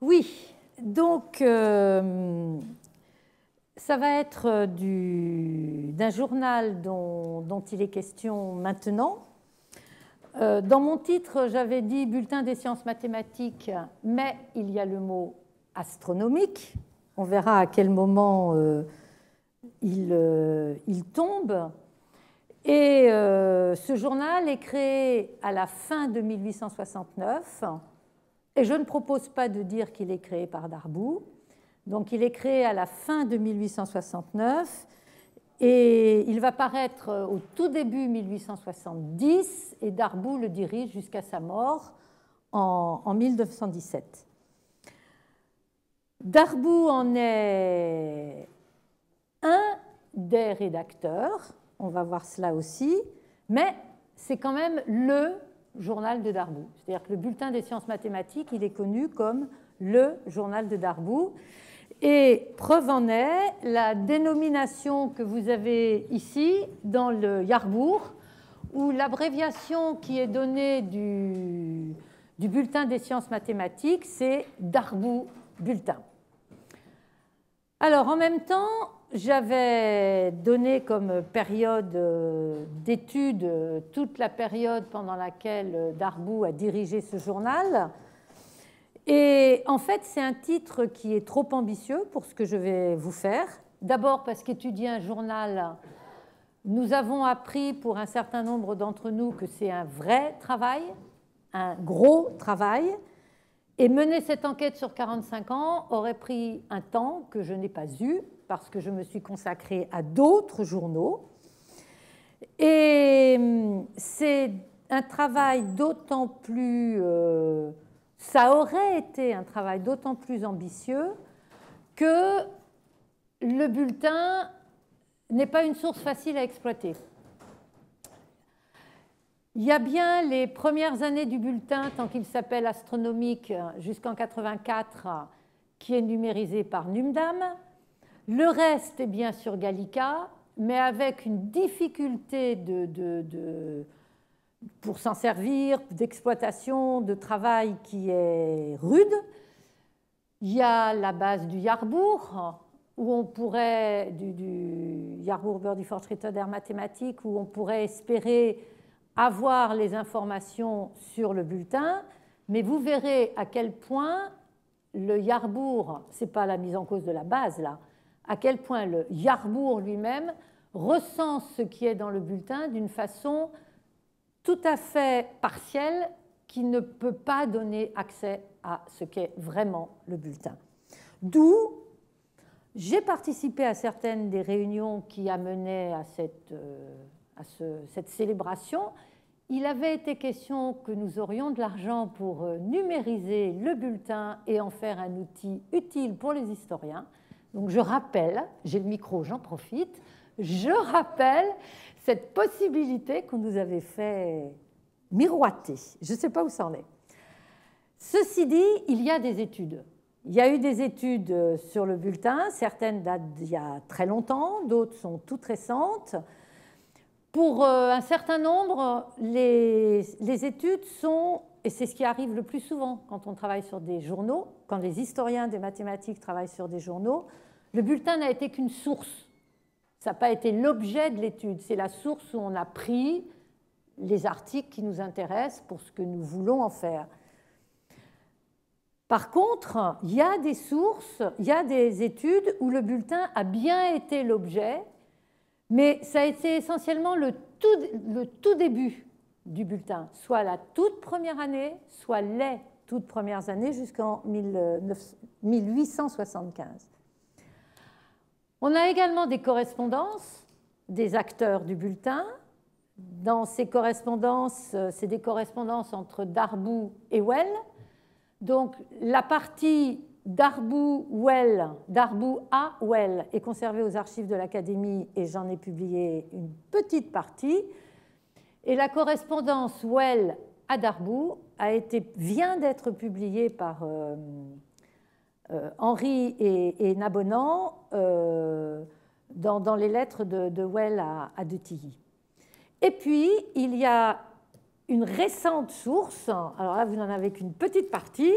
Oui, donc euh, ça va être euh, d'un journal dont, il est question maintenant. Euh, dans mon titre, j'avais dit Bulletin des sciences mathématiques, mais il y a le mot astronomique. On verra à quel moment il, tombe. Et ce journal est créé à la fin de 1869 et je ne propose pas de dire qu'il est créé par Darboux. Donc il est créé à la fin de 1869 et il va paraître euh, au tout début 1870 et Darboux le dirige jusqu'à sa mort en, 1917. Darboux en est un des rédacteurs, on va voir cela aussi, mais c'est quand même le journal de Darboux. C'est-à-dire que le bulletin des sciences mathématiques, il est connu comme le journal de Darboux. Et preuve en est la dénomination que vous avez ici dans le Yarbourg, où l'abréviation qui est donnée du, du, bulletin des sciences mathématiques, c'est Darboux Bulletin. Alors en même temps, j'avais donné comme période euh, d'étude euh, toute la période pendant laquelle euh, Darboux a dirigé ce journal. Et en fait, c'est un titre qui est trop ambitieux pour ce que je vais vous faire. D'abord parce qu'étudier un journal, nous avons appris pour un certain nombre d'entre nous que c'est un vrai travail, un gros travail. Et mener cette enquête sur 45 ans aurait pris un temps que je n'ai pas eu parce que je me suis consacrée à d'autres journaux. Et hum, c'est un travail d'autant plus... Euh, ça aurait été un travail d'autant plus ambitieux que le bulletin n'est pas une source facile à exploiter. Il y a bien les premières années du bulletin, tant qu'il s'appelle astronomique, jusqu'en 1984, qui est numérisé par NUMDAM. Le reste est bien sûr Gallica, mais avec une difficulté de, pour s'en servir, d'exploitation, de travail qui est rude. Il y a la base du Yarbourg, où on pourrait, du, du Yarbourg Birdie mathématique, où on pourrait espérer avoir les informations sur le bulletin, mais vous verrez à quel point le Yarbourg, c'est pas la mise en cause de la base là, à quel point le Yarmour lui-même recense ce qui est dans le bulletin d'une façon tout à fait partielle qui ne peut pas donner accès à ce qu'est vraiment le bulletin. D'où j'ai participé à certaines des réunions qui amenaient à cette, euh, cette célébration. Il avait été question que nous aurions de l'argent pour euh, numériser le bulletin et en faire un outil utile pour les historiens. Donc je rappelle, j'ai le micro, j'en profite, je rappelle cette possibilité qu'on nous avait fait miroiter. Je ne sais pas où ça en est. Ceci dit, il y a des études. Il y a eu des études sur le bulletin, certaines datent d'il y a très longtemps, d'autres sont toutes récentes. Pour euh, un certain nombre, les, les études sont et c'est ce qui arrive le plus souvent quand on travaille sur des journaux, quand les historiens des mathématiques travaillent sur des journaux, le bulletin n'a été qu'une source. Ça n'a pas été l'objet de l'étude. C'est la source où on a pris les articles qui nous intéressent pour ce que nous voulons en faire. Par contre, il y a des sources, il y a des études où le bulletin a bien été l'objet, mais ça a été essentiellement le tout, le tout début du bulletin, soit la toute première année, soit les toutes premières années jusqu'en 1875. Euh, On a également des correspondances des acteurs du bulletin. Dans ces correspondances, euh, c'est des correspondances entre Darbou et Well. Donc la partie Darbou-Well, Darbou à Well, est conservée aux archives de l'Académie et j'en ai publié une petite partie. Et la correspondance Well à Darboux a été, vient d'être publiée par euh, euh, Henri et, et Nabonan euh, dans, les lettres de, Well à, à, De Et puis, il y a une récente source, alors là, vous n'en avez qu'une petite partie,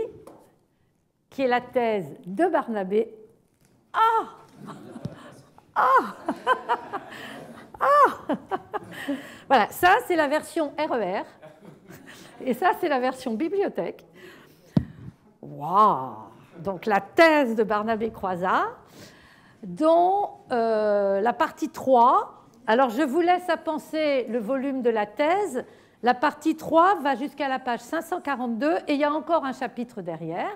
qui est la thèse de Barnabé. Ah Ah ah Voilà, ça c'est la version RER e et ça c'est la version bibliothèque. Waouh Donc la thèse de Barnabé Croizat, dont euh, la partie 3. Alors je vous laisse à penser le volume de la thèse. La partie 3 va jusqu'à la page 542 et il y a encore un chapitre derrière.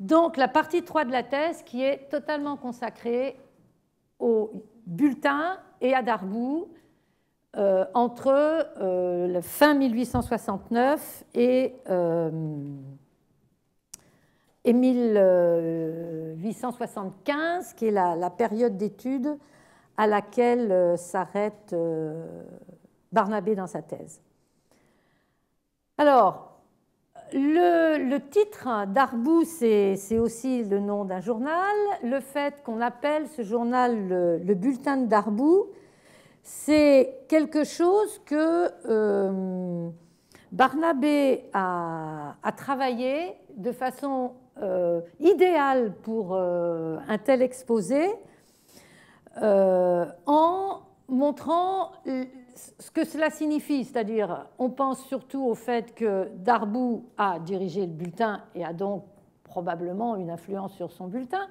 Donc la partie 3 de la thèse qui est totalement consacrée au Bulletin et à Darboux euh, entre euh, la fin 1869 et, 1875, euh, qui est la, la période d'étude à laquelle s'arrête Barnabé dans sa thèse. Alors, le, titre d'Arbou, c'est aussi le nom d'un journal. Le fait qu'on appelle ce journal le, bulletin d'Arbou, c'est quelque chose que euh, Barnabé a, travaillé de façon euh, idéale pour euh, un tel exposé en montrant ce que cela signifie, c'est-à-dire on pense surtout au fait que Darbou a dirigé le bulletin et a donc probablement une influence sur son bulletin,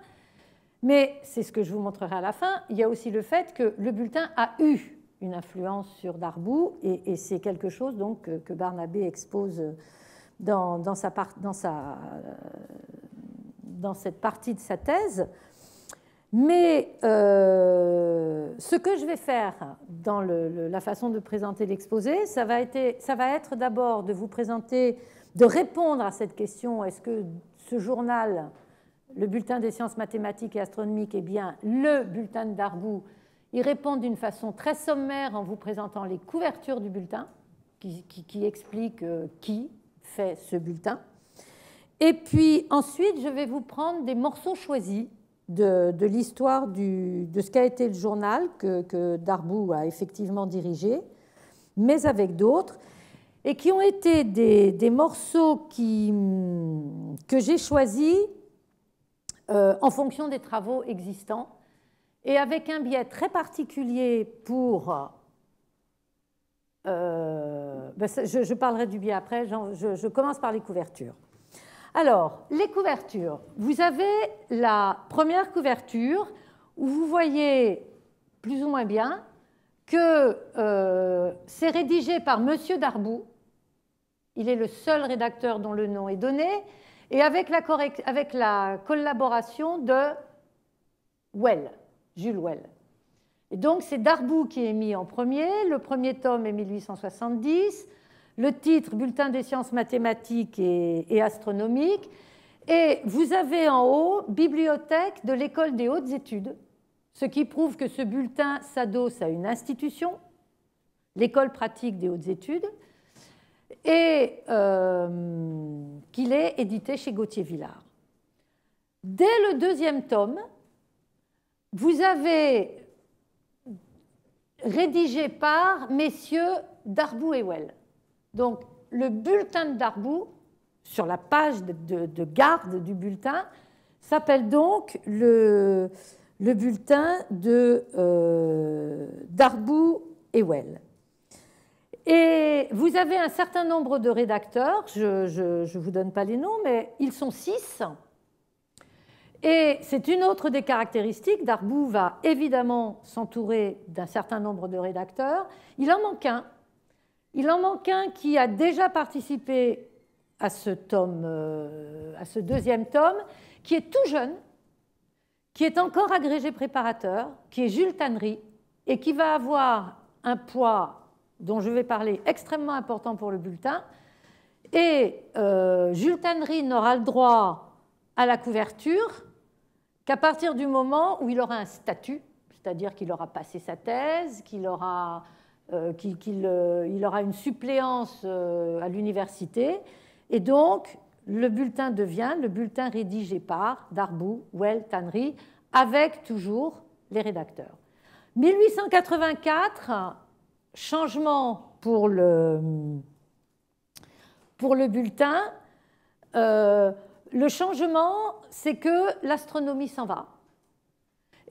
mais c'est ce que je vous montrerai à la fin, il y a aussi le fait que le bulletin a eu une influence sur Darbou et, c'est quelque chose que, Barnabé expose euh, dans cette partie de sa thèse. Mais euh, ce que je vais faire dans la façon de présenter l'exposé, ça va, être, d'abord de vous présenter, de répondre à cette question est-ce que ce journal, le bulletin des sciences mathématiques et astronomiques, est eh bien le bulletin de Darboux Il répond d'une façon très sommaire en vous présentant les couvertures du bulletin, qui, qui, qui explique euh, qui fait ce bulletin. Et puis ensuite, je vais vous prendre des morceaux choisis de, l'histoire de ce qu'a été le journal que, que a effectivement dirigé, mais avec d'autres, et qui ont été des, morceaux qui, que j'ai choisis euh, en fonction des travaux existants, et avec un biais très particulier pour... Euh, ben je, parlerai du biais après, je commence par les couvertures. Alors, les couvertures. Vous avez la première couverture où vous voyez plus ou moins bien que euh, c'est rédigé par M. Darboux. Il est le seul rédacteur dont le nom est donné, et avec la, avec la collaboration de Well, Jules Well. Et donc c'est Darboux qui est mis en premier. Le premier tome est 1870 le titre Bulletin des sciences mathématiques et, astronomiques. Et vous avez en haut Bibliothèque de l'École des hautes études, ce qui prouve que ce bulletin s'adosse à une institution, l'École pratique des hautes études, et euh, qu'il est édité chez Gauthier Villard. Dès le deuxième tome, vous avez rédigé par messieurs Darboux et Well. Donc, le bulletin de Darbou, sur la page de, garde du bulletin, s'appelle donc le, bulletin de euh, Darbou et Well. Et vous avez un certain nombre de rédacteurs, je ne vous donne pas les noms, mais ils sont six. Et c'est une autre des caractéristiques. Darbou va évidemment s'entourer d'un certain nombre de rédacteurs. Il en manque un il en manque un qui a déjà participé euh, à ce, deuxième tome, qui est tout jeune, qui est encore agrégé préparateur, qui est Jules Tannery, et qui va avoir un poids dont je vais parler extrêmement important pour le bulletin. Et euh, Jules Tannery n'aura le droit à la couverture qu'à partir du moment où il aura un statut, c'est-à-dire qu'il aura passé sa thèse, qu'il aura euh, qu'il euh, aura une suppléance euh, à l'université. Et donc, le bulletin devient le bulletin rédigé par Darbou, Well, Tannery, avec toujours les rédacteurs. 1884, changement pour le, pour le bulletin. le changement, c'est que l'astronomie s'en va.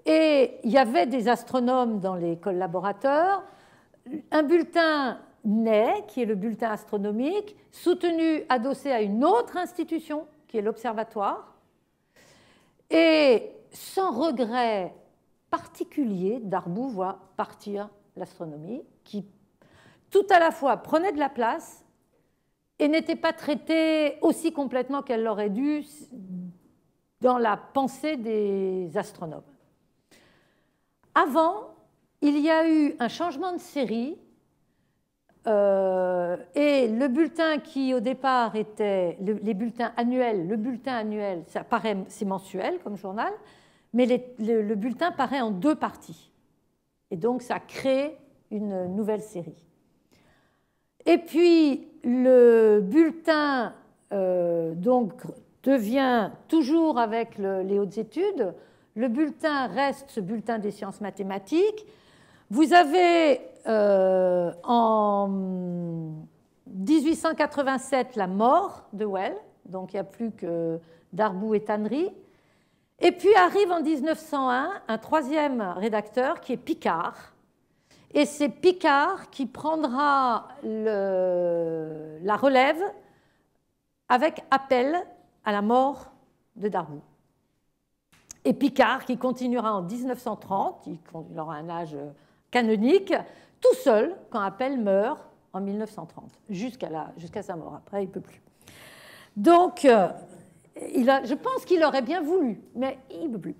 Et il y avait des astronomes dans les collaborateurs, un bulletin naît, qui est le bulletin astronomique, soutenu, adossé à une autre institution, qui est l'Observatoire, et sans regret particulier, Darboux voit partir l'astronomie, qui tout à la fois prenait de la place et n'était pas traitée aussi complètement qu'elle l'aurait dû dans la pensée des astronomes. Avant, il y a eu un changement de série euh, et le bulletin qui au départ était les bulletins annuels, le bulletin annuel, ça c'est mensuel comme journal, mais le, bulletin paraît en deux parties. Et donc ça crée une nouvelle série. Et puis le bulletin euh, donc devient toujours avec les hautes études, le bulletin reste ce bulletin des sciences mathématiques, vous avez euh, en 1887 la mort de Well, donc il n'y a plus que Darbou et Tannery. Et puis arrive en 1901 un troisième rédacteur qui est Picard. Et c'est Picard qui prendra la relève avec appel à la mort de Darboux. Et Picard qui continuera en 1930, il aura un âge euh, canonique, tout seul quand Appel meurt en 1930, jusqu'à sa mort. Après, il ne peut plus. Donc, euh, il a, je pense qu'il aurait bien voulu, mais il ne peut plus.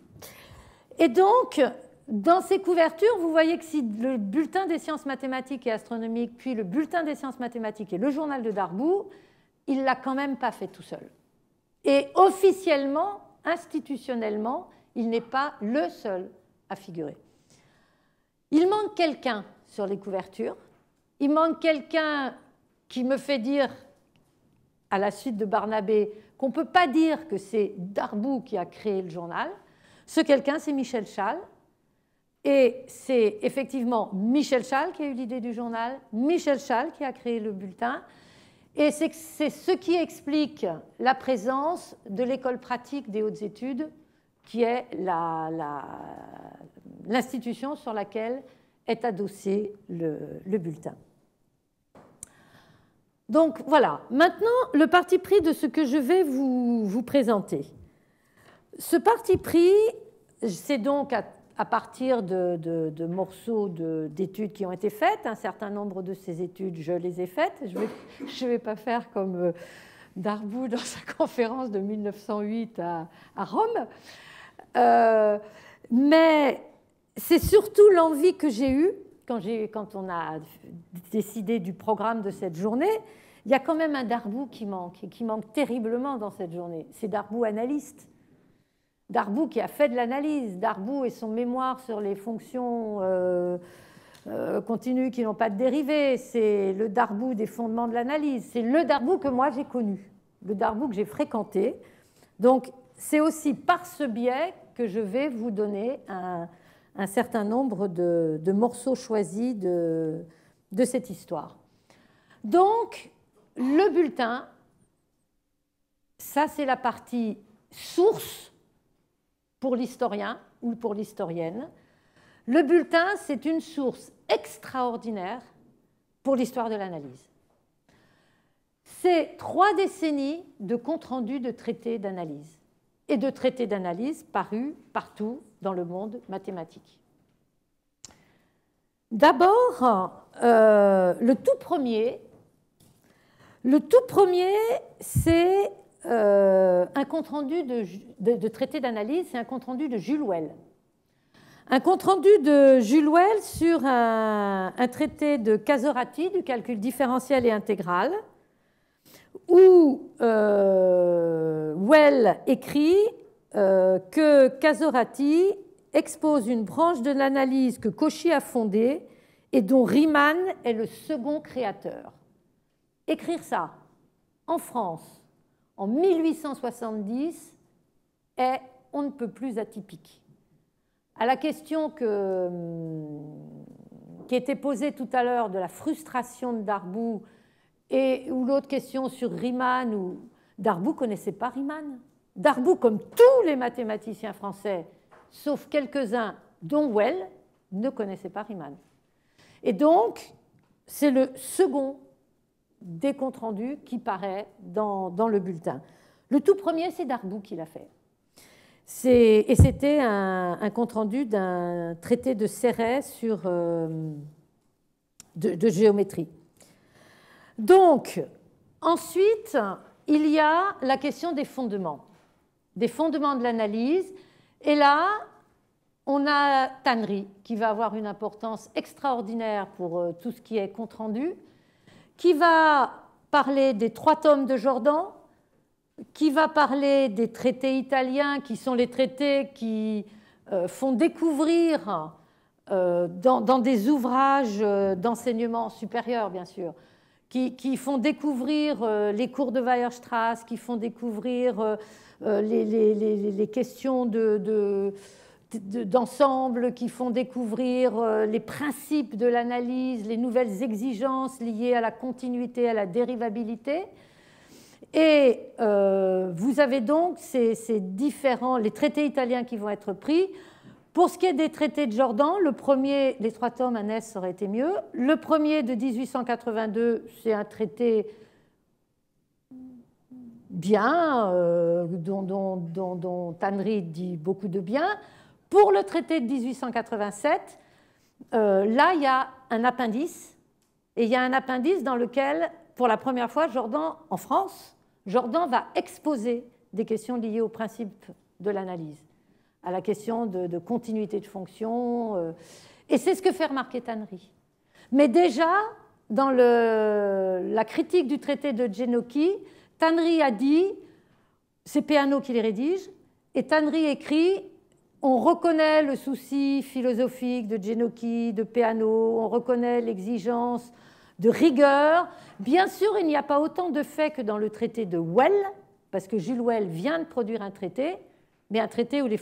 Et donc, dans ces couvertures, vous voyez que si le bulletin des sciences mathématiques et astronomiques, puis le bulletin des sciences mathématiques et le journal de Darboux, il l'a quand même pas fait tout seul. Et officiellement, institutionnellement, il n'est pas le seul à figurer. Il manque quelqu'un sur les couvertures. Il manque quelqu'un qui me fait dire, à la suite de Barnabé, qu'on ne peut pas dire que c'est Darboux qui a créé le journal. Ce quelqu'un, c'est Michel Schall. Et c'est effectivement Michel Schall qui a eu l'idée du journal, Michel Schall qui a créé le bulletin. Et c'est ce qui explique la présence de l'école pratique des hautes études, qui est la, l'institution sur laquelle est adossé le, bulletin. Donc voilà, maintenant le parti pris de ce que je vais vous, présenter. Ce parti pris, c'est donc à, partir de, morceaux d'études qui ont été faites, un certain nombre de ces études, je les ai faites, je ne vais, pas faire comme euh, Darboux dans sa conférence de 1908 à, Rome, euh, mais c'est surtout l'envie que j'ai eue quand, on a décidé du programme de cette journée. Il y a quand même un Darbou qui manque, et qui manque terriblement dans cette journée. C'est Darbou analyste. Darbou qui a fait de l'analyse. Darbou et son mémoire sur les fonctions euh, euh, continues qui n'ont pas de dérivés. C'est le Darbou des fondements de l'analyse. C'est le Darbou que moi j'ai connu, le Darbou que j'ai fréquenté. Donc c'est aussi par ce biais que je vais vous donner un, un certain nombre de, morceaux choisis de, de cette histoire. Donc, le bulletin, ça c'est la partie source pour l'historien ou pour l'historienne. Le bulletin, c'est une source extraordinaire pour l'histoire de l'analyse. C'est trois décennies de compte-rendu de traités d'analyse et de traités d'analyse parus partout dans le monde mathématique. D'abord, euh, le tout premier, le tout premier, c'est euh, un compte-rendu de, de, traité d'analyse, c'est un compte-rendu de Jules Well. Un compte-rendu de Jules Well sur un traité de Casorati du calcul différentiel et intégral où euh, Well écrit euh, que Casorati expose une branche de l'analyse que Cauchy a fondée et dont Riemann est le second créateur. Écrire ça en France en 1870 est on ne peut plus atypique. À la question qui était posée tout à l'heure de la frustration de Darboux et, ou l'autre question sur Riemann, ou Darboux connaissait pas Riemann. Darboux, comme tous les mathématiciens français, sauf quelques-uns, dont Well, ne connaissait pas Riemann. Et donc, c'est le second des comptes rendus qui paraît dans, le bulletin. Le tout premier, c'est Darboux qui l'a fait. Et c'était un, compte rendu d'un traité de Serret sur euh, de, géométrie. Donc, ensuite, il y a la question des fondements, des fondements de l'analyse. Et là, on a Tannery, qui va avoir une importance extraordinaire pour euh, tout ce qui est compte-rendu, qui va parler des trois tomes de Jordan, qui va parler des traités italiens, qui sont les traités qui euh, font découvrir euh, dans des ouvrages d'enseignement supérieur, bien sûr, qui, font découvrir euh, les cours de Weierstrass, qui font découvrir euh, euh, les, questions d'ensemble qui font découvrir les principes de l'analyse, les nouvelles exigences liées à la continuité, à la dérivabilité. Et vous avez donc ces, ces, différents, les traités italiens qui vont être pris pour ce qui est des traités de Jordan, le premier, les trois tomes à Ness aurait été mieux. Le premier de 1882, c'est un traité bien, euh, dont, dont, Tannery dit beaucoup de bien. Pour le traité de 1887, euh, là, il y a un appendice, et il y a un appendice dans lequel, pour la première fois, Jordan, en France, Jordan va exposer des questions liées au principe de l'analyse à la question de, continuité de fonction. Euh, et c'est ce que fait remarquer Tannery. Mais déjà, dans la critique du traité de Genoki, Tannery a dit, c'est Peano qui les rédige, et Tannery écrit on reconnaît le souci philosophique de Genoki, de Peano, on reconnaît l'exigence de rigueur. Bien sûr, il n'y a pas autant de faits que dans le traité de Well, parce que Jules Well vient de produire un traité, mais un traité où les,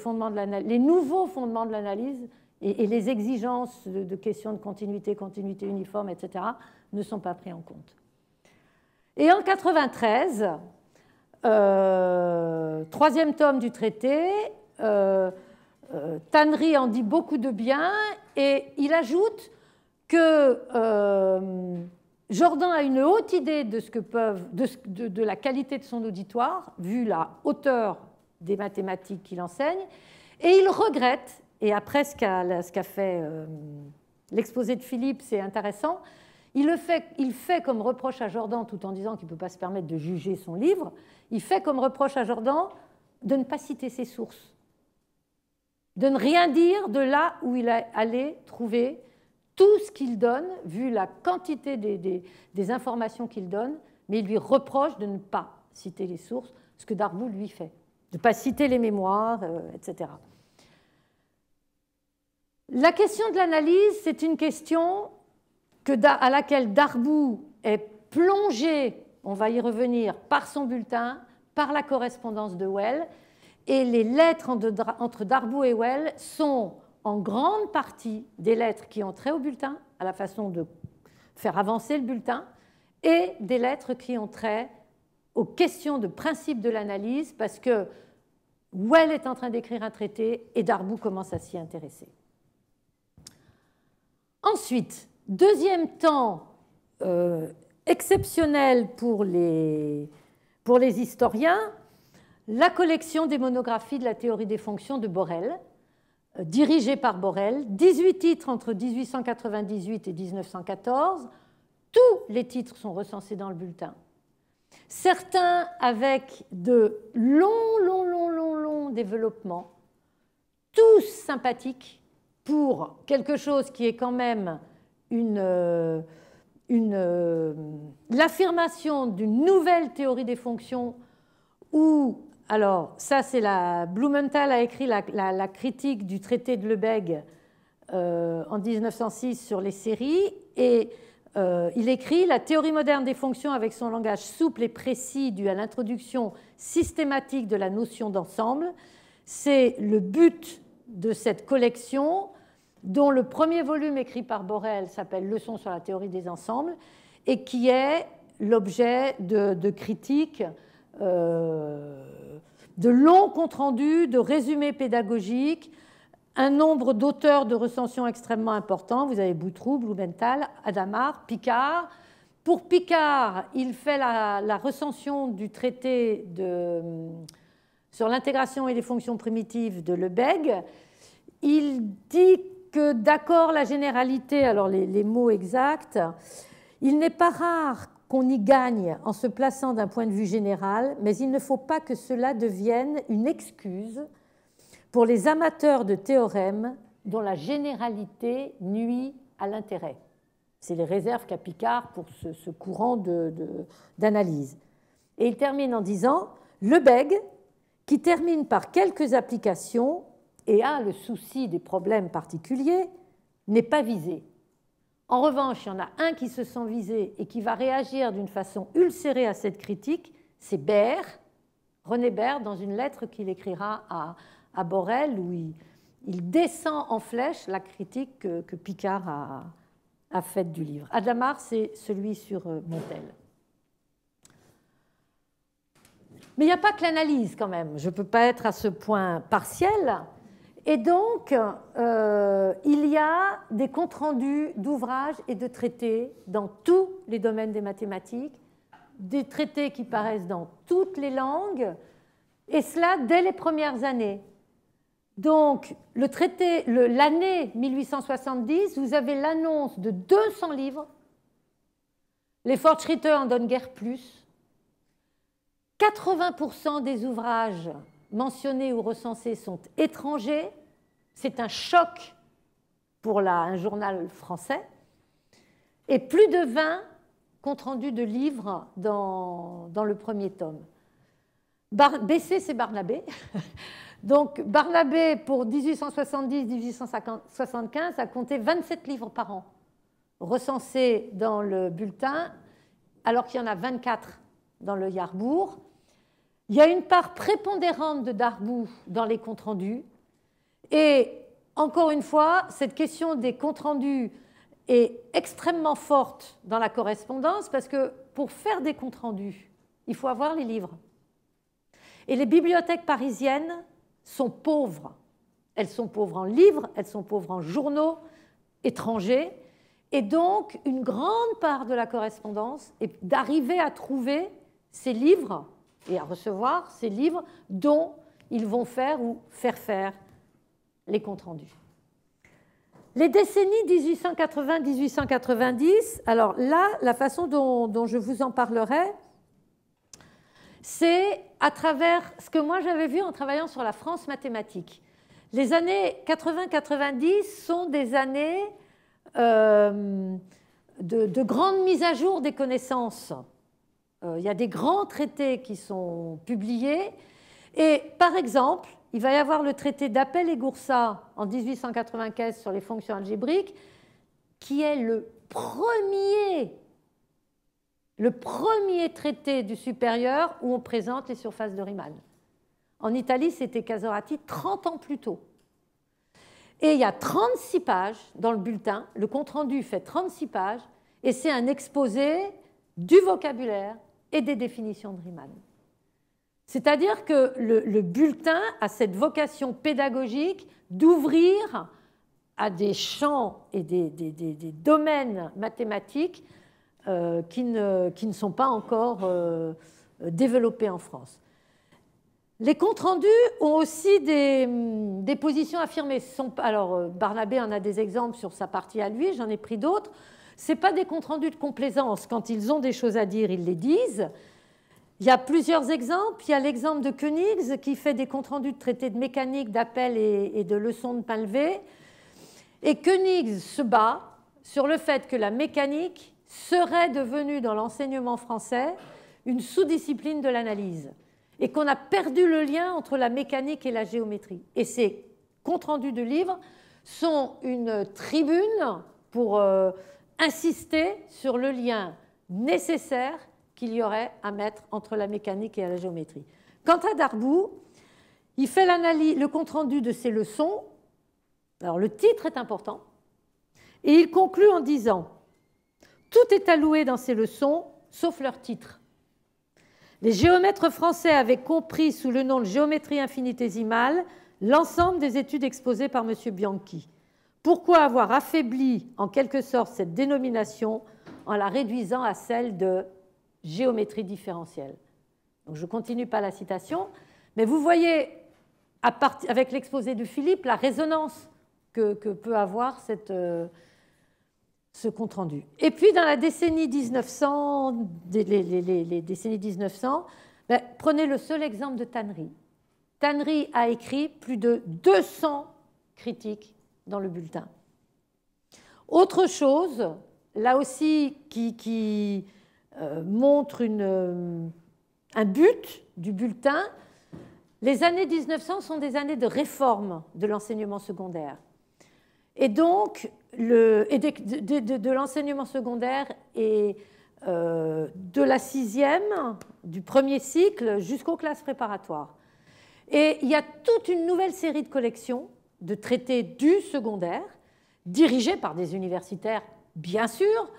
nouveaux fondements de l'analyse et, les exigences de, questions de continuité, continuité uniforme, etc., ne sont pas pris en compte. Et en 1993, euh, troisième tome du traité, euh, euh, Tannery en dit beaucoup de bien et il ajoute que Jordan a une haute idée de, ce que peuvent, de la qualité de son auditoire, vu la hauteur des mathématiques qu'il enseigne. Et il regrette, et après ce qu'a fait euh, l'exposé de Philippe, c'est intéressant, il, fait, comme reproche à Jordan, tout en disant qu'il ne peut pas se permettre de juger son livre, il fait comme reproche à Jordan de ne pas citer ses sources, de ne rien dire de là où il est allé trouver tout ce qu'il donne, vu la quantité des, des informations qu'il donne, mais il lui reproche de ne pas citer les sources, ce que Darboux lui fait de ne pas citer les mémoires, euh, etc. La question de l'analyse, c'est une question à laquelle Darboux est plongé, on va y revenir, par son bulletin, par la correspondance de Well, et les lettres entre Darboux et Well sont en grande partie des lettres qui ont trait au bulletin, à la façon de faire avancer le bulletin, et des lettres qui ont trait aux questions de principe de l'analyse parce que Well est en train d'écrire un traité et Darboux commence à s'y intéresser. Ensuite, deuxième temps euh, exceptionnel pour les, pour les historiens, la collection des monographies de la théorie des fonctions de Borel, euh, dirigée par Borel, 18 titres entre 1898 et 1914. Tous les titres sont recensés dans le bulletin, certains avec de longs, longs, longs, longs, long développements, tous sympathiques pour quelque chose qui est quand même une, euh, une, euh, l'affirmation d'une nouvelle théorie des fonctions où, alors ça c'est la, Blumenthal a écrit la, critique du traité de Lebesgue euh, en 1906 sur les séries et euh, il écrit La théorie moderne des fonctions avec son langage souple et précis dû à l'introduction systématique de la notion d'ensemble, c'est le but de cette collection dont le premier volume écrit par Borel s'appelle Leçons sur la théorie des ensembles et qui est l'objet de, critiques, euh, de longs comptes rendus, de résumés pédagogiques, un nombre d'auteurs de recensions extrêmement important. Vous avez Boutroux, Blumenthal, Adamar, Picard. Pour Picard, il fait la, recension du traité sur l'intégration et les fonctions primitives de Lebesgue. Il dit que, d'accord, la généralité, alors les mots exacts, il n'est pas rare qu'on y gagne en se plaçant d'un point de vue général, mais il ne faut pas que cela devienne une excuse pour les amateurs de théorèmes dont la généralité nuit à l'intérêt. C'est les réserves qu'a Picard pour ce, courant d'analyse. De, Et il termine en disant Le BEG, qui termine par quelques applications et a le souci des problèmes particuliers, n'est pas visé. En revanche, il y en a un qui se sent visé et qui va réagir d'une façon ulcérée à cette critique, c'est Baer, René Baer, dans une lettre qu'il écrira à, à Borel, où il, descend en flèche la critique que, Picard a, faite du livre. Adamar, c'est celui sur euh, Montel. Mais il n'y a pas que l'analyse quand même. Je ne peux pas être à ce point partiel. Et donc, euh, il y a des comptes rendus d'ouvrages et de traités dans tous les domaines des mathématiques, des traités qui paraissent dans toutes les langues, et cela dès les premières années. Donc, le traité, l'année 1870, vous avez l'annonce de 200 livres. Les Fortschritter en donnent guère plus. 80% des ouvrages mentionnés ou recensés sont étrangers. C'est un choc pour un journal français. Et plus de 20 comptes rendus de livres dans, le premier tome. B.C., c'est Barnabé. Donc Barnabé, pour 1870-1875, a compté 27 livres par an recensés dans le bulletin, alors qu'il y en a 24 dans le Yarbourg. Il y a une part prépondérante de Darboux dans les comptes rendus. Et encore une fois, cette question des comptes rendus est extrêmement forte dans la correspondance parce que pour faire des comptes rendus, il faut avoir les livres. Et les bibliothèques parisiennes sont pauvres. Elles sont pauvres en livres, elles sont pauvres en journaux étrangers. Et donc, une grande part de la correspondance est d'arriver à trouver ces livres et à recevoir ces livres dont ils vont faire ou faire faire les comptes rendus. Les décennies 1880-1890, alors là, la façon dont, je vous en parlerai, c'est à travers ce que moi j'avais vu en travaillant sur la France mathématique. Les années 80-90 sont des années euh, de, de, grande mise à jour des connaissances. Euh, il y a des grands traités qui sont publiés. Et par exemple, il va y avoir le traité d'Appel et Goursat en 1895 sur les fonctions algébriques, qui est le premier le premier traité du supérieur où on présente les surfaces de Riemann. En Italie, c'était Casorati 30 ans plus tôt. Et il y a 36 pages dans le bulletin, le compte-rendu fait 36 pages, et c'est un exposé du vocabulaire et des définitions de Riemann. C'est-à-dire que le, bulletin a cette vocation pédagogique d'ouvrir à des champs et des domaines mathématiques euh, qui ne, qui, ne, sont pas encore euh, développés en France. Les comptes rendus ont aussi des, hum, positions affirmées. alors, euh, Barnabé en a des exemples sur sa partie à lui, j'en ai pris d'autres. Ce pas des comptes rendus de complaisance. Quand ils ont des choses à dire, ils les disent. Il y a plusieurs exemples. Il y a l'exemple de Koenigs qui fait des comptes rendus de traités de mécanique, d'appel et, de leçons de pain levé. Et Koenigs se bat sur le fait que la mécanique serait devenu dans l'enseignement français une sous-discipline de l'analyse et qu'on a perdu le lien entre la mécanique et la géométrie. Et ces comptes rendus de livres sont une tribune pour euh, insister sur le lien nécessaire qu'il y aurait à mettre entre la mécanique et la géométrie. Quant à Darboux, il fait le compte-rendu de ses leçons. Alors le titre est important. Et il conclut en disant tout est alloué dans ces leçons, sauf leur titre. Les géomètres français avaient compris sous le nom de géométrie infinitésimale l'ensemble des études exposées par M. Bianchi. Pourquoi avoir affaibli en quelque sorte cette dénomination en la réduisant à celle de géométrie différentielle Je ne continue pas la citation, mais vous voyez avec l'exposé de Philippe la résonance que, peut avoir cette... Euh, ce compte-rendu. Et puis, dans la décennie 1900, les, décennies 1900, ben, prenez le seul exemple de Tannery. Tannery a écrit plus de 200 critiques dans le bulletin. Autre chose, là aussi, qui, euh, montre une, euh, un but du bulletin, les années 1900 sont des années de réforme de l'enseignement secondaire. Et donc, de, l'enseignement secondaire et euh, de la sixième, du premier cycle, jusqu'aux classes préparatoires. Et il y a toute une nouvelle série de collections de traités du secondaire, dirigés par des universitaires, bien sûr,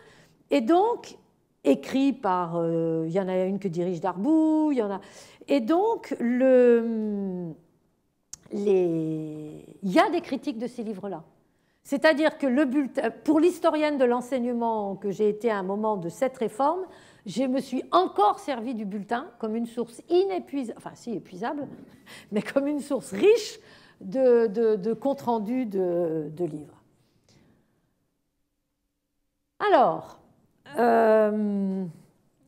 et donc écrits par... Euh, il y en a une que dirige Darbou, il y en a... Et donc, il y a des critiques de ces livres-là. C'est-à-dire que le bulletin, pour l'historienne de l'enseignement que j'ai été à un moment de cette réforme, je me suis encore servi du bulletin comme une source inépuisable, enfin si épuisable, mais comme une source riche de, comptes de rendu de, livres. Alors, euh,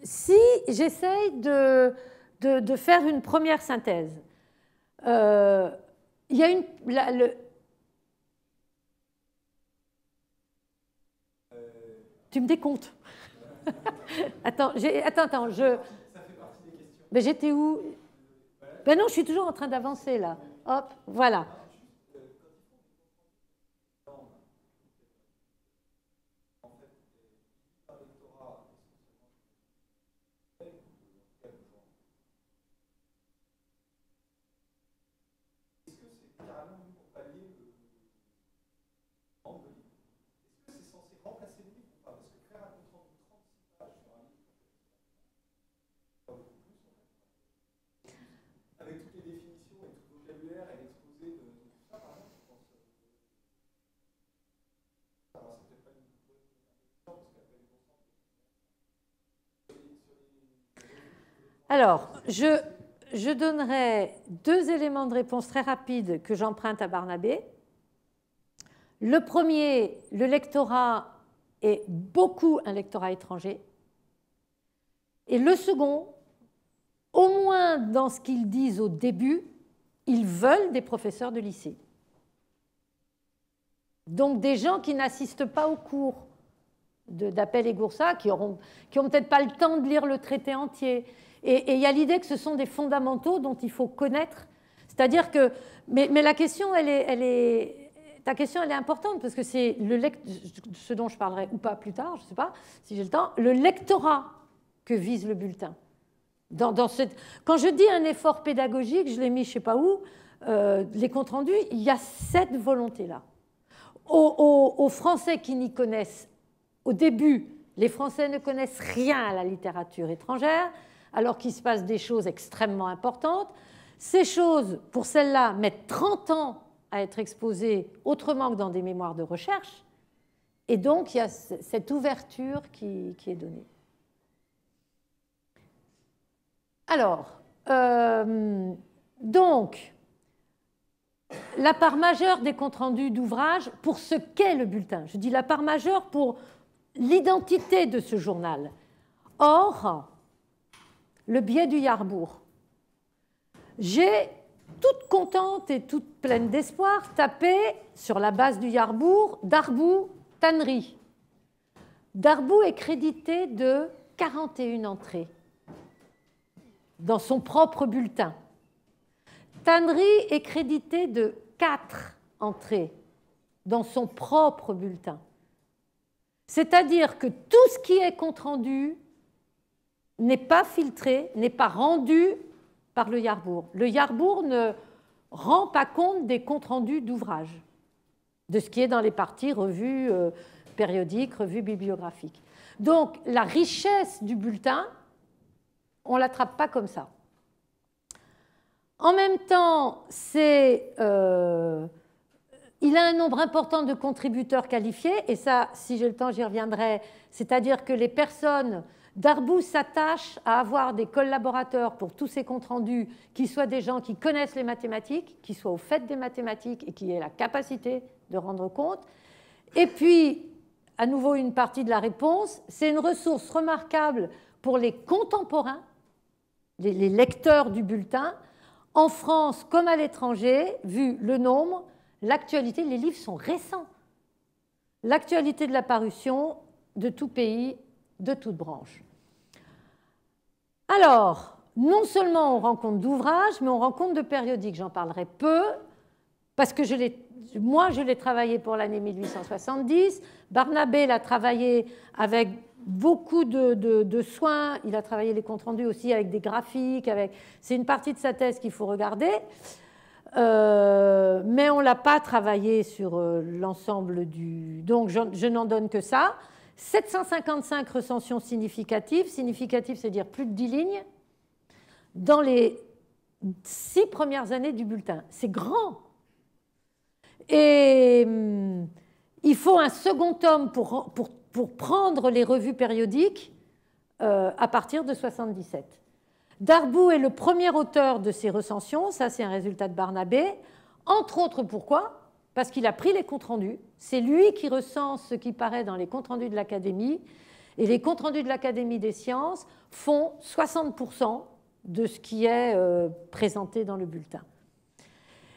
si j'essaye de, faire une première synthèse, euh, il y a une, Tu me décomptes. attends, attends, attends, je. Mais j'étais où Ben non, je suis toujours en train d'avancer là. Hop, voilà. Alors, je, donnerai deux éléments de réponse très rapides que j'emprunte à Barnabé. Le premier, le lectorat est beaucoup un lectorat étranger. Et le second, au moins dans ce qu'ils disent au début, ils veulent des professeurs de lycée. Donc des gens qui n'assistent pas aux cours, d'Appel et Goursa qui n'auront qui peut-être pas le temps de lire le traité entier. Et il y a l'idée que ce sont des fondamentaux dont il faut connaître. C'est-à-dire que. Mais, la question, elle est, elle est, ta question, elle est importante parce que c'est le ce dont je parlerai ou pas plus tard, je ne sais pas si j'ai le temps, le lectorat que vise le bulletin. Dans, dans cette... Quand je dis un effort pédagogique, je l'ai mis je ne sais pas où, euh, les comptes rendus, il y a cette volonté-là. aux Français qui n'y connaissent au début, les Français ne connaissent rien à la littérature étrangère, alors qu'il se passe des choses extrêmement importantes. Ces choses, pour celles-là, mettent 30 ans à être exposées autrement que dans des mémoires de recherche. Et donc, il y a cette ouverture qui, est donnée. Alors, euh, donc, la part majeure des comptes rendus d'ouvrage pour ce qu'est le bulletin. Je dis la part majeure pour l'identité de ce journal. Or, le biais du Yarbourg. J'ai, toute contente et toute pleine d'espoir, tapé sur la base du Yarbourg Darbou Tannery. Darbou est crédité de 41 entrées dans son propre bulletin. Tannery est crédité de 4 entrées dans son propre bulletin. C'est-à-dire que tout ce qui est compte-rendu n'est pas filtré, n'est pas rendu par le Yarbourg. Le Yarbourg ne rend pas compte des comptes rendus d'ouvrages, de ce qui est dans les parties revues euh, périodiques, revues bibliographiques. Donc la richesse du bulletin, on ne l'attrape pas comme ça. En même temps, c'est euh, il a un nombre important de contributeurs qualifiés, et ça, si j'ai le temps, j'y reviendrai, c'est-à-dire que les personnes Darbou s'attachent à avoir des collaborateurs pour tous ces comptes rendus qui soient des gens qui connaissent les mathématiques, qui soient au fait des mathématiques et qui aient la capacité de rendre compte. Et puis, à nouveau, une partie de la réponse, c'est une ressource remarquable pour les contemporains, les lecteurs du bulletin, en France comme à l'étranger, vu le nombre, L'actualité, les livres sont récents. L'actualité de la parution de tout pays, de toute branche. Alors, non seulement on rencontre d'ouvrages, mais on rencontre de périodiques. J'en parlerai peu, parce que je moi, je l'ai travaillé pour l'année 1870. Barnabé l'a travaillé avec beaucoup de, soins. Il a travaillé les comptes rendus aussi avec des graphiques. C'est une partie de sa thèse qu'il faut regarder. Euh, mais on ne l'a pas travaillé sur euh, l'ensemble du... Donc je, n'en donne que ça. 755 recensions significatives. Significatives, c'est-à-dire plus de 10 lignes. Dans les six premières années du bulletin. C'est grand. Et hum, il faut un second tome pour, pour, prendre les revues périodiques euh, à partir de 77. Darboux est le premier auteur de ces recensions, ça c'est un résultat de Barnabé, entre autres pourquoi Parce qu'il a pris les comptes rendus, c'est lui qui recense ce qui paraît dans les comptes rendus de l'Académie, et les comptes rendus de l'Académie des sciences font 60% de ce qui est euh, présenté dans le bulletin.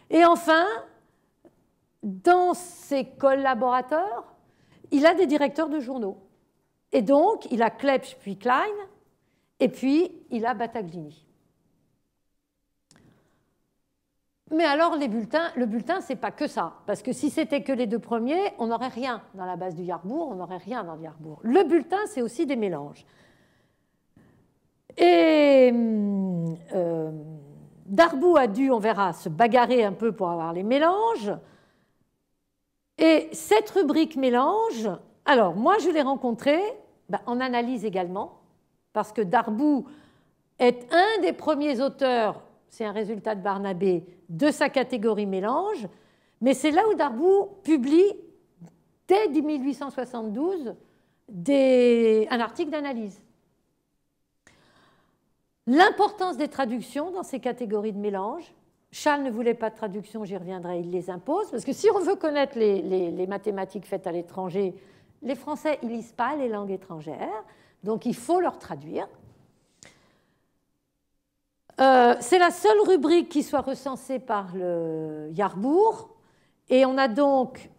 Et enfin, dans ses collaborateurs, il a des directeurs de journaux. Et donc, il a Klebsch puis Klein, et puis, il a Bataglini. Mais alors, les bulletins, le bulletin, c'est pas que ça. Parce que si c'était que les deux premiers, on n'aurait rien dans la base du Yarbourg, on n'aurait rien dans le Yarbourg. Le bulletin, c'est aussi des mélanges. Et hum, euh, Darbou a dû, on verra, se bagarrer un peu pour avoir les mélanges. Et cette rubrique mélange, alors moi, je l'ai rencontrée bah, en analyse également, parce que Darboux est un des premiers auteurs, c'est un résultat de Barnabé, de sa catégorie mélange, mais c'est là où Darboux publie dès 1872 un article d'analyse. L'importance des traductions dans ces catégories de mélange, Charles ne voulait pas de traduction, j'y reviendrai, il les impose, parce que si on veut connaître les, mathématiques faites à l'étranger, les Français, ils lisent pas les langues étrangères. Donc il faut leur traduire. Euh, c'est la seule rubrique qui soit recensée par le Yarbourg. Et on a donc,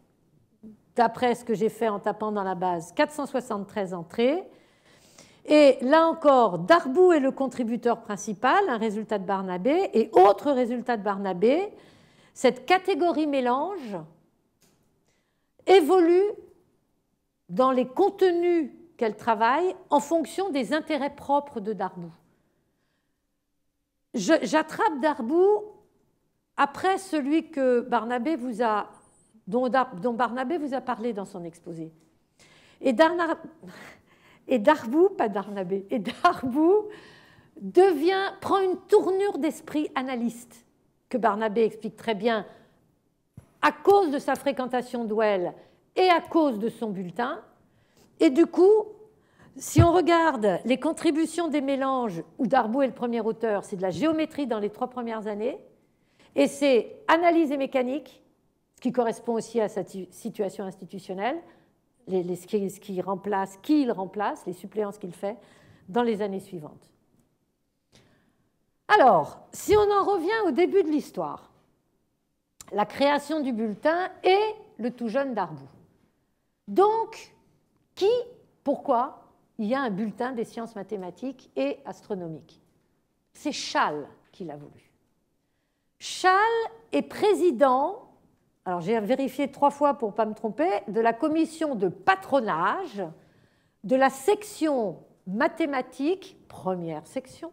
d'après ce que j'ai fait en tapant dans la base, 473 entrées. Et là encore, Darbou est le contributeur principal, un résultat de Barnabé. Et autre résultat de Barnabé, cette catégorie mélange évolue dans les contenus qu'elle travaille en fonction des intérêts propres de Darbou. J'attrape Darbou après celui que Barnabé vous a, dont, Barnabé vous a parlé dans son exposé. Et, Darbou, et devient, prend une tournure d'esprit analyste que Barnabé explique très bien à cause de sa fréquentation d'Ouel et à cause de son bulletin, et du coup, si on regarde les contributions des mélanges, où Darboux est le premier auteur, c'est de la géométrie dans les trois premières années, et c'est analyse et mécanique, ce qui correspond aussi à sa situation institutionnelle, les, ce qui remplace, qui il remplace, les suppléances qu'il fait dans les années suivantes. Alors, si on en revient au début de l'histoire, la création du bulletin et le tout jeune Darboux. Donc, qui, pourquoi il y a un bulletin des sciences mathématiques et astronomiques. C'est Schall qui l'a voulu. Schall est président, alors j'ai vérifié trois fois pour ne pas me tromper, de la commission de patronage de la section mathématique, première section,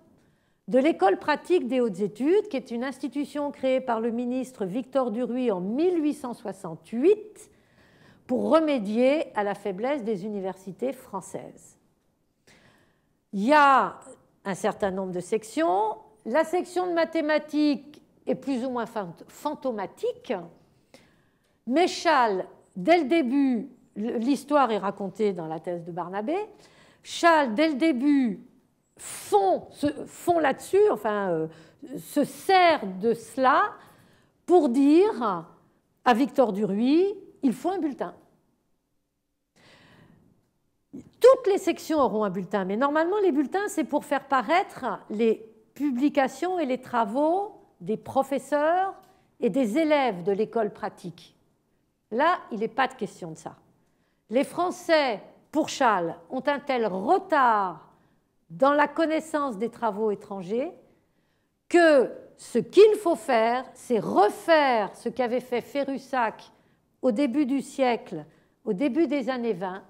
de l'école pratique des hautes études, qui est une institution créée par le ministre Victor Duruy en 1868 pour remédier à la faiblesse des universités françaises. Il y a un certain nombre de sections. La section de mathématiques est plus ou moins fantomatique. mais Méchal, dès le début, l'histoire est racontée dans la thèse de Barnabé, Charles, dès le début, fond, là-dessus, enfin, euh, se sert de cela pour dire à Victor Duruy, il faut un bulletin. Toutes les sections auront un bulletin, mais normalement les bulletins, c'est pour faire paraître les publications et les travaux des professeurs et des élèves de l'école pratique. Là, il n'est pas de question de ça. Les Français, pour Charles, ont un tel retard dans la connaissance des travaux étrangers que ce qu'il faut faire, c'est refaire ce qu'avait fait Ferrusac au début du siècle, au début des années 20,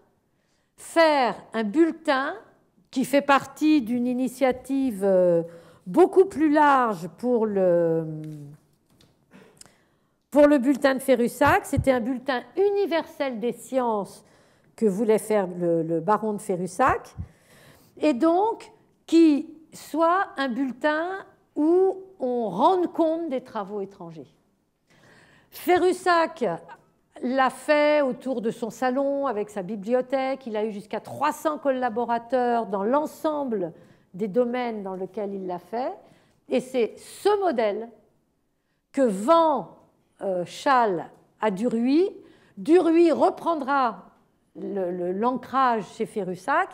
faire un bulletin qui fait partie d'une initiative euh, beaucoup plus large pour le, pour le bulletin de Ferrussac. C'était un bulletin universel des sciences que voulait faire le, baron de Ferrussac. et donc qui soit un bulletin où on rende compte des travaux étrangers. Férusac l'a fait autour de son salon avec sa bibliothèque. Il a eu jusqu'à 300 collaborateurs dans l'ensemble des domaines dans lesquels il l'a fait. Et c'est ce modèle que vend euh, châle à Duruy. Duruy reprendra l'ancrage chez Ferrusac,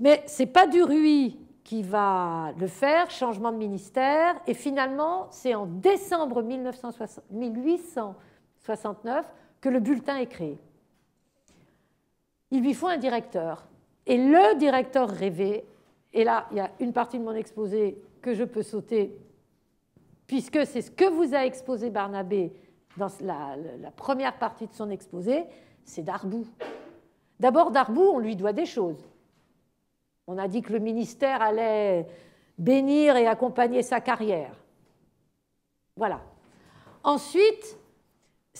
mais ce n'est pas Duruy qui va le faire, changement de ministère, et finalement, c'est en décembre 1869 que le bulletin est créé. Il lui faut un directeur. Et le directeur rêvé, et là, il y a une partie de mon exposé que je peux sauter, puisque c'est ce que vous a exposé Barnabé dans la, première partie de son exposé, c'est Darbou. D'abord, Darbou, on lui doit des choses. On a dit que le ministère allait bénir et accompagner sa carrière. Voilà. Ensuite,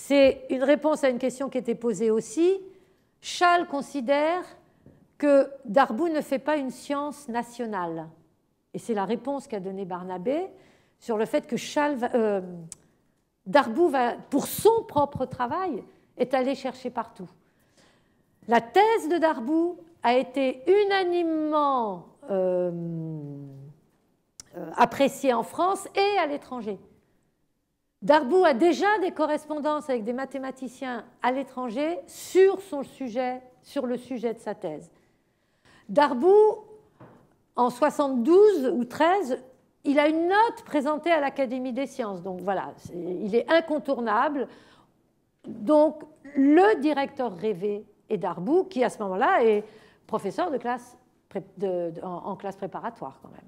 c'est une réponse à une question qui était posée aussi. Charles considère que Darboux ne fait pas une science nationale. Et c'est la réponse qu'a donnée Barnabé sur le fait que euh, Darboux, pour son propre travail, est allé chercher partout. La thèse de Darboux a été unanimement euh, euh, appréciée en France et à l'étranger. Darboux a déjà des correspondances avec des mathématiciens à l'étranger sur son sujet, sur le sujet de sa thèse. Darboux, en 72 ou 13, il a une note présentée à l'Académie des sciences. Donc voilà, il est incontournable. Donc le directeur rêvé est Darboux, qui à ce moment-là est professeur de classe, en, en classe préparatoire quand même.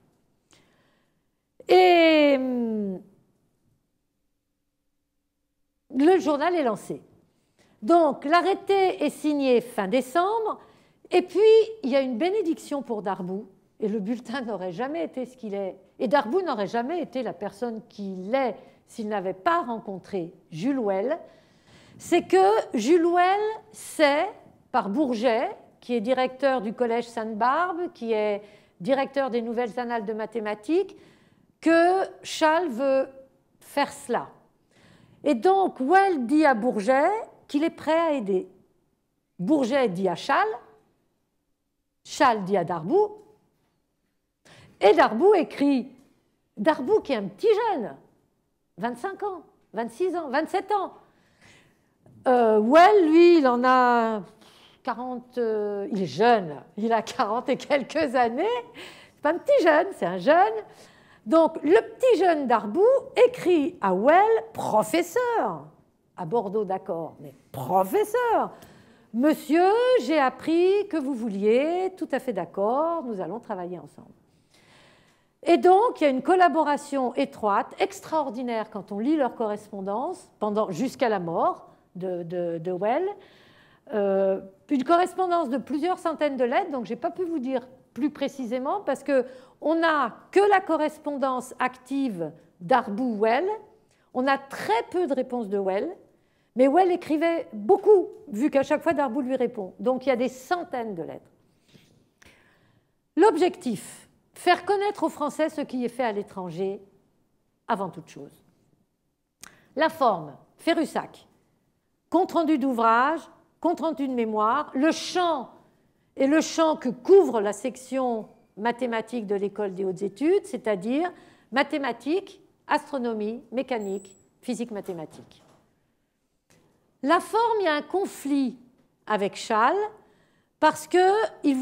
Et hum, le journal est lancé. Donc l'arrêté est signé fin décembre, et puis il y a une bénédiction pour Darboux. et le bulletin n'aurait jamais été ce qu'il est. Et Darboux n'aurait jamais été la personne qu'il est s'il n'avait pas rencontré Jules Houel. C'est que Jules ouel sait, par Bourget, qui est directeur du Collège Sainte-Barbe, qui est directeur des Nouvelles Annales de mathématiques, que Charles veut faire cela. Et donc, Well dit à Bourget qu'il est prêt à aider. Bourget dit à Charles, Charles dit à Darboux, et Darboux écrit, Darboux qui est un petit jeune, 25 ans, 26 ans, 27 ans. Euh, well, lui, il en a 40, euh, il est jeune, il a 40 et quelques années, c'est pas un petit jeune, c'est un jeune. Donc le petit jeune Darboux écrit à Well, professeur, à Bordeaux d'accord, mais professeur, monsieur, j'ai appris que vous vouliez, tout à fait d'accord, nous allons travailler ensemble. Et donc, il y a une collaboration étroite, extraordinaire quand on lit leur correspondance, pendant jusqu'à la mort de, Well. Euh, une correspondance de plusieurs centaines de lettres, donc je n'ai pas pu vous dire plus précisément parce qu'on n'a que la correspondance active darboux well On a très peu de réponses de Well, mais Well écrivait beaucoup, vu qu'à chaque fois Darboux lui répond. Donc il y a des centaines de lettres. L'objectif, faire connaître aux Français ce qui est fait à l'étranger avant toute chose. La forme, Ferrussac, compte rendu d'ouvrage, compte rendu de mémoire, le chant, et le champ que couvre la section mathématique de l'école des hautes études, c'est-à-dire mathématiques, astronomie, mécanique, physique mathématique. La forme, il y a un conflit avec Schall parce qu'il euh, il,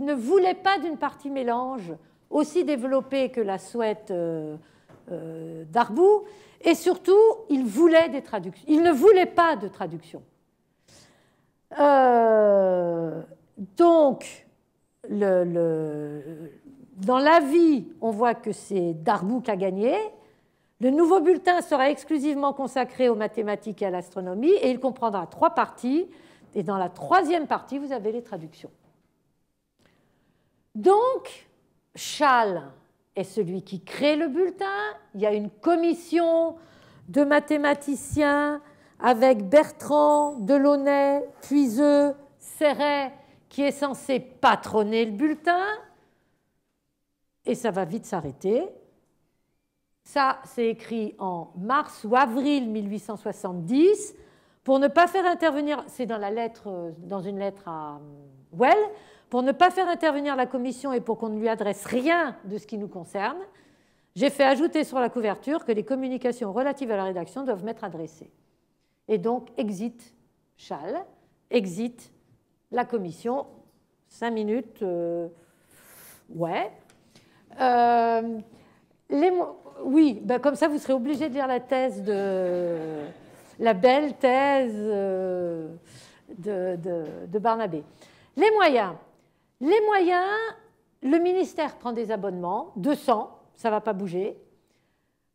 ne voulait pas d'une partie mélange aussi développée que la souhaite euh, euh, Darboux, et surtout, il, il ne voulait pas de traduction. Euh, donc, le, la dans on voit que c'est Darboux qui a gagné. Le nouveau bulletin sera exclusivement consacré aux mathématiques et à l'astronomie et il comprendra trois parties. Et dans la troisième partie, vous avez les traductions. Donc, Charles est celui qui crée le bulletin. Il y a une commission de mathématiciens, avec Bertrand, Delaunay, Puiseux, Serret, qui est censé patronner le bulletin, et ça va vite s'arrêter. Ça, c'est écrit en mars ou avril 1870. Pour ne pas faire intervenir, c'est dans, dans une lettre à Well, pour ne pas faire intervenir la commission et pour qu'on ne lui adresse rien de ce qui nous concerne, j'ai fait ajouter sur la couverture que les communications relatives à la rédaction doivent m'être adressées. Et donc, exit Charles, exit la commission. Cinq minutes, euh, ouais. Euh, oui, ben comme ça, vous serez obligé de lire la thèse de. la belle thèse euh, de, de Barnabé. Les moyens. Les moyens, le ministère prend des abonnements, 200, ça ne va pas bouger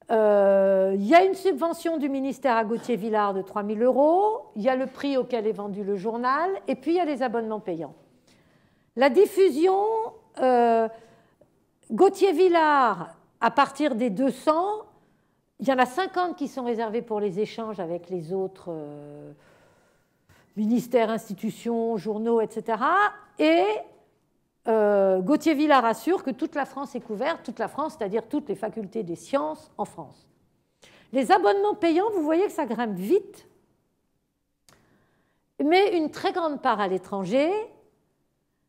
il euh, y a une subvention du ministère à Gauthier Villard de 3 000 euros, il y a le prix auquel est vendu le journal, et puis il y a les abonnements payants. La diffusion, euh, Gauthier Villard, à partir des 200, il y en a 50 qui sont réservés pour les échanges avec les autres euh, ministères, institutions, journaux, etc. Et Gautier euh, Gauthier Villard assure que toute la France est couverte, toute la France, c'est-à-dire toutes les facultés des sciences en France. Les abonnements payants, vous voyez que ça grimpe vite, mais une très grande part à l'étranger.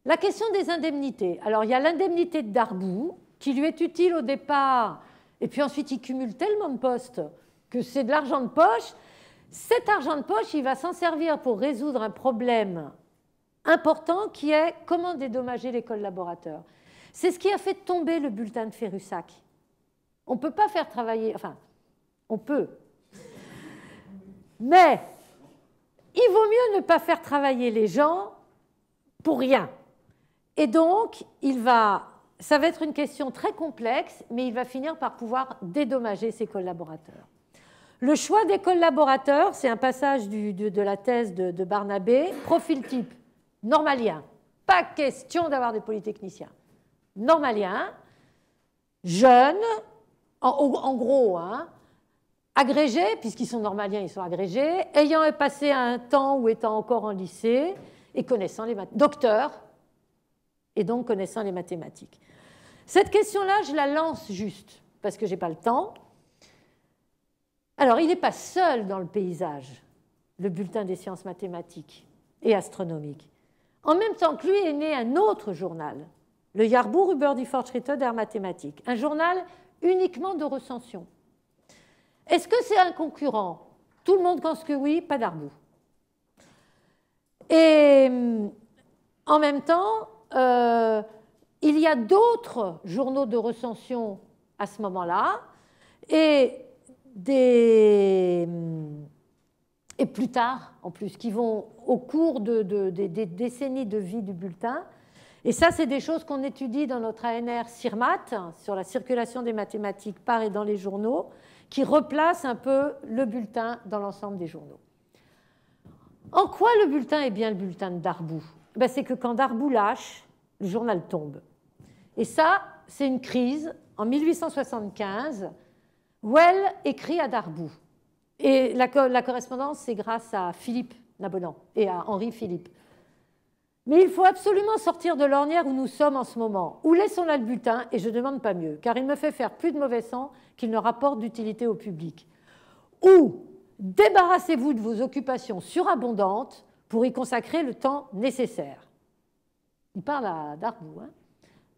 La question des indemnités. Alors, il y a l'indemnité de Darbou, qui lui est utile au départ, et puis ensuite, il cumule tellement de postes que c'est de l'argent de poche. Cet argent de poche, il va s'en servir pour résoudre un problème important qui est comment dédommager les collaborateurs. C'est ce qui a fait tomber le bulletin de Ferrusac. On ne peut pas faire travailler, enfin, on peut. Mais il vaut mieux ne pas faire travailler les gens pour rien. Et donc, il va, ça va être une question très complexe, mais il va finir par pouvoir dédommager ses collaborateurs. Le choix des collaborateurs, c'est un passage de, la thèse de Barnabé, profil type normalien. Pas question d'avoir des polytechniciens. Normaliens, jeunes, en, gros, hein, agrégés, puisqu'ils sont normaliens, ils sont agrégés, ayant passé un temps ou étant encore en lycée, et connaissant les mathématiques. Docteur, et donc connaissant les mathématiques. Cette question-là, je la lance juste, parce que je n'ai pas le temps. Alors, il n'est pas seul dans le paysage, le bulletin des sciences mathématiques et astronomiques. En même temps que lui est né un autre journal, le Yarbour über die Fortschritte der Mathematik, un journal uniquement de recension. Est-ce que c'est un concurrent Tout le monde pense que oui, pas d'Arbou. Et hum, en même temps, euh, il y a d'autres journaux de recension à ce moment-là et des hum, et plus tard en plus, qui vont au cours de, des décennies de vie du bulletin. Et ça, c'est des choses qu'on étudie dans notre ANR CIRMAT, sur la circulation des mathématiques par et dans les journaux, qui replace un peu le bulletin dans l'ensemble des journaux. En quoi le bulletin est bien le bulletin de Darboux eh ben, C'est que quand Darboux lâche, le journal tombe. Et ça, c'est une crise. En 1875, Well écrit à Darboux. Et la, correspondance, c'est grâce à Philippe Nabonan et à Henri Philippe. Mais il faut absolument sortir de l'ornière où nous sommes en ce moment, ou laissons-la le butin, et je ne demande pas mieux, car il me fait faire plus de mauvais sang qu'il ne rapporte d'utilité au public. Ou débarrassez-vous de vos occupations surabondantes pour y consacrer le temps nécessaire. Il parle à Darboux. Hein.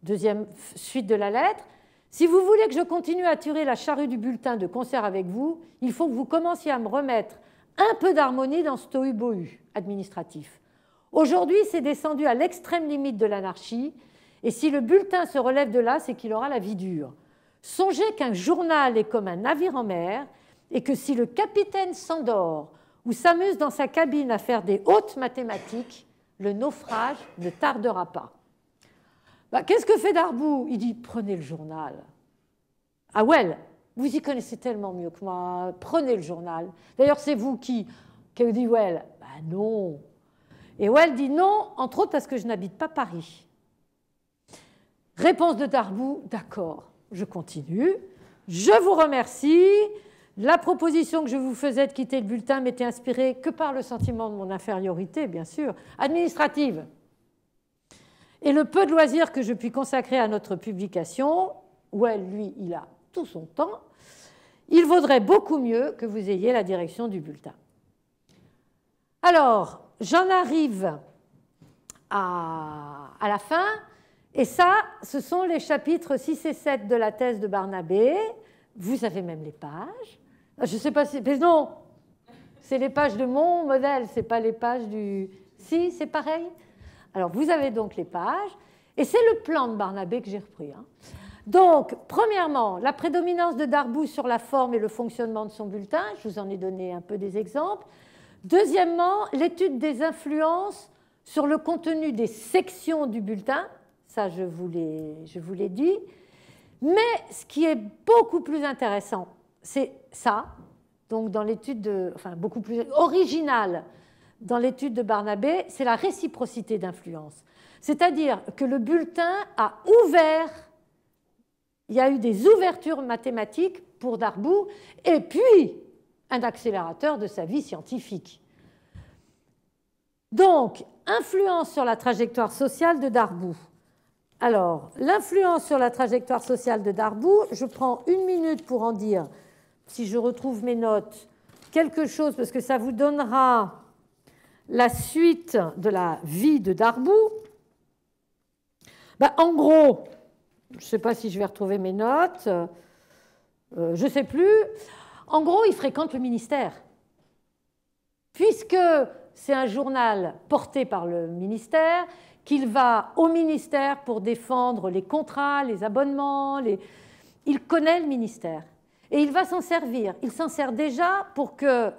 Deuxième suite de la lettre. Si vous voulez que je continue à tirer la charrue du bulletin de concert avec vous, il faut que vous commenciez à me remettre un peu d'harmonie dans ce tohu-bohu administratif. Aujourd'hui, c'est descendu à l'extrême limite de l'anarchie, et si le bulletin se relève de là, c'est qu'il aura la vie dure. Songez qu'un journal est comme un navire en mer, et que si le capitaine s'endort ou s'amuse dans sa cabine à faire des hautes mathématiques, le naufrage ne tardera pas. Bah, qu'est-ce que fait Darboux Il dit Prenez le journal. Ah well, vous y connaissez tellement mieux que moi, prenez le journal. D'ailleurs, c'est vous qui, qui dit Well. Bah, non. Et Well dit non, entre autres parce que je n'habite pas Paris. Réponse de Darboux D'accord, je continue. Je vous remercie. La proposition que je vous faisais de quitter le bulletin m'était inspirée que par le sentiment de mon infériorité, bien sûr, administrative. Et le peu de loisirs que je puis consacrer à notre publication, où elle, lui, il a tout son temps, il vaudrait beaucoup mieux que vous ayez la direction du bulletin. Alors, j'en arrive à, à, la fin, et ça, ce sont les chapitres 6 et 7 de la thèse de Barnabé. Vous savez même les pages. Je ne sais pas si. Mais non, c'est les pages de mon modèle, c'est pas les pages du. Si, c'est pareil. Alors vous avez donc les pages, et c'est le plan de Barnabé que j'ai repris. Hein. Donc, premièrement, la prédominance de Darbou sur la forme et le fonctionnement de son bulletin, je vous en ai donné un peu des exemples. Deuxièmement, l'étude des influences sur le contenu des sections du bulletin, ça je vous l'ai dit. Mais ce qui est beaucoup plus intéressant, c'est ça, donc dans l'étude, enfin beaucoup plus originale, dans l'étude de Barnabé, c'est la réciprocité d'influence. C'est-à-dire que le bulletin a ouvert, il y a eu des ouvertures mathématiques pour Darboux, et puis un accélérateur de sa vie scientifique. Donc, influence sur la trajectoire sociale de Darboux. Alors, l'influence sur la trajectoire sociale de Darboux, je prends une minute pour en dire, si je retrouve mes notes, quelque chose, parce que ça vous donnera la suite de la vie de Darboux, bah, en gros, je ne sais pas si je vais retrouver mes notes, euh, je ne sais plus, en gros, il fréquente le ministère. Puisque c'est un journal porté par le ministère, qu'il va au ministère pour défendre les contrats, les abonnements, il connaît le ministère. Et il va s'en servir. Il s'en sert déjà pour que...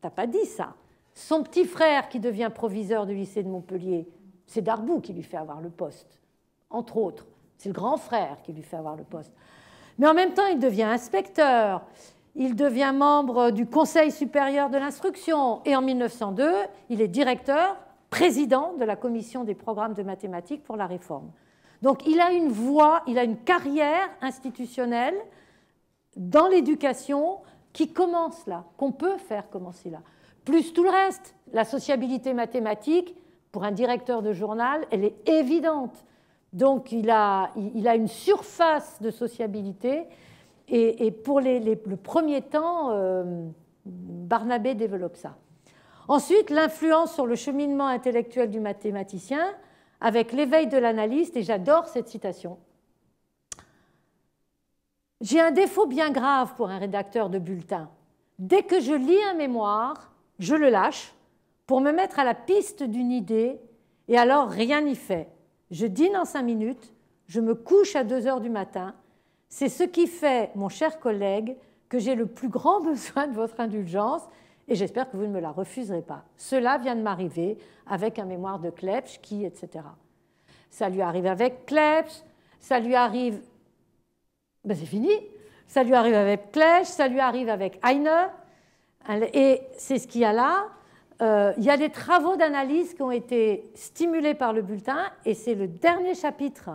T'as pas dit ça son petit frère qui devient proviseur du lycée de Montpellier, c'est Darboux qui lui fait avoir le poste, entre autres. C'est le grand frère qui lui fait avoir le poste. Mais en même temps, il devient inspecteur, il devient membre du Conseil supérieur de l'instruction, et en 1902, il est directeur, président de la commission des programmes de mathématiques pour la réforme. Donc il a une voie, il a une carrière institutionnelle dans l'éducation qui commence là, qu'on peut faire commencer là plus tout le reste. La sociabilité mathématique, pour un directeur de journal, elle est évidente. Donc il a, a une surface de sociabilité. Et, pour le premier temps, euh, Barnabé développe ça. Ensuite, l'influence sur le cheminement intellectuel du mathématicien avec l'éveil de l'analyste, et j'adore cette citation. J'ai un défaut bien grave pour un rédacteur de bulletin. Dès que je lis un mémoire, je le lâche pour me mettre à la piste d'une idée et alors rien n'y fait. Je dîne en cinq minutes, je me couche à deux heures du matin. C'est ce qui fait, mon cher collègue, que j'ai le plus grand besoin de votre indulgence et j'espère que vous ne me la refuserez pas. Cela vient de m'arriver avec un mémoire de Klepsch qui, etc. Ça lui arrive avec Klepsch, ça lui arrive. Ben c'est fini. Ça lui arrive avec Klepsch, ça lui arrive avec Heine, et c'est ce qu'il y a là. Euh, il y a des travaux d'analyse qui ont été stimulés par le bulletin, et c'est le dernier chapitre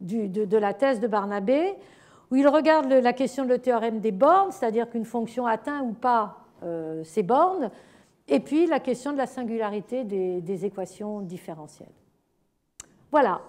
de, la thèse de Barnabé, où il regarde la question de le théorème des bornes, c'est-à-dire qu'une fonction atteint ou pas ses euh, bornes, et puis la question de la singularité des équations différentielles. Voilà.